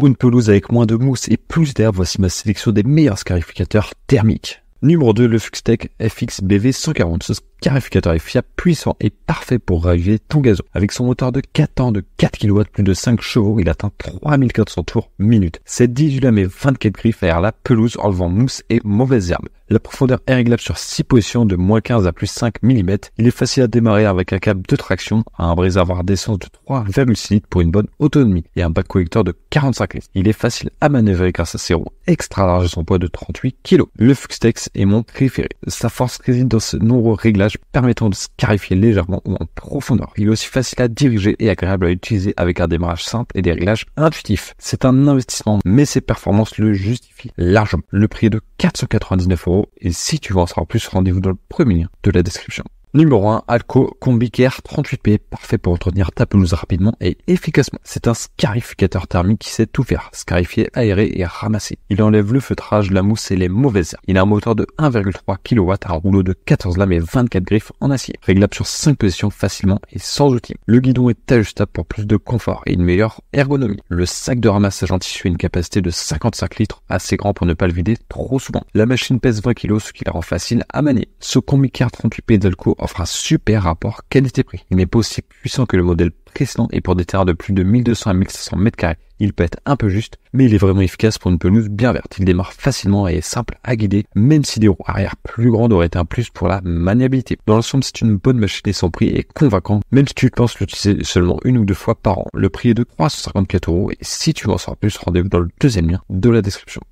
pour une pelouse avec moins de mousse et plus d'herbe, voici ma sélection des meilleurs scarificateurs thermiques. Numéro 2, le Fuxtech FXBV 140. Ce scarificateur est fiable, puissant et parfait pour réguler ton gazon. Avec son moteur de 4 ans de 4 kW, plus de 5 chevaux, il atteint 3400 tours minute. Cette 18 lames et 24 griffes air la pelouse, enlevant mousse et mauvaises herbes. La profondeur est réglable sur 6 positions de moins 15 à plus 5 mm. Il est facile à démarrer avec un câble de traction, un réservoir d'essence de 3,6 litres pour une bonne autonomie et un bac collecteur de 45 litres. Il est facile à manœuvrer grâce à ses roues extra larges et son poids de 38 kg. Le Fuxtech est mon préféré. Sa force réside dans ce nombreux réglages permettant de se scarifier légèrement ou en profondeur. Il est aussi facile à diriger et agréable à utiliser avec un démarrage simple et des réglages intuitifs. C'est un investissement, mais ses performances le justifient largement. Le prix est de 499 euros et si tu veux en savoir plus, rendez-vous dans le premier lien de la description. Numéro 1, Alco Combi 38P, parfait pour entretenir ta pelouse rapidement et efficacement. C'est un scarificateur thermique qui sait tout faire, scarifier, aérer et ramasser. Il enlève le feutrage, la mousse et les mauvaises herbes. Il a un moteur de 1,3 kW, un rouleau de 14 lames et 24 griffes en acier, réglable sur 5 positions facilement et sans outil. Le guidon est ajustable pour plus de confort et une meilleure ergonomie. Le sac de ramassage en tissu a une capacité de 55 litres, assez grand pour ne pas le vider trop souvent. La machine pèse 20 kg, ce qui la rend facile à manier. Ce Combi 38P d'Alco offre un super rapport qualité-prix. Il n'est pas aussi puissant que le modèle précédent et pour des terrains de plus de 1200 à 1500 m2. il peut être un peu juste, mais il est vraiment efficace pour une pelouse bien verte. Il démarre facilement et est simple à guider, même si des roues arrière plus grandes auraient été un plus pour la maniabilité. Dans l'ensemble, c'est une bonne machine et son prix est convaincant, même si tu penses l'utiliser seulement une ou deux fois par an. Le prix est de 354 euros et si tu en sors plus, rendez-vous dans le deuxième lien de la description.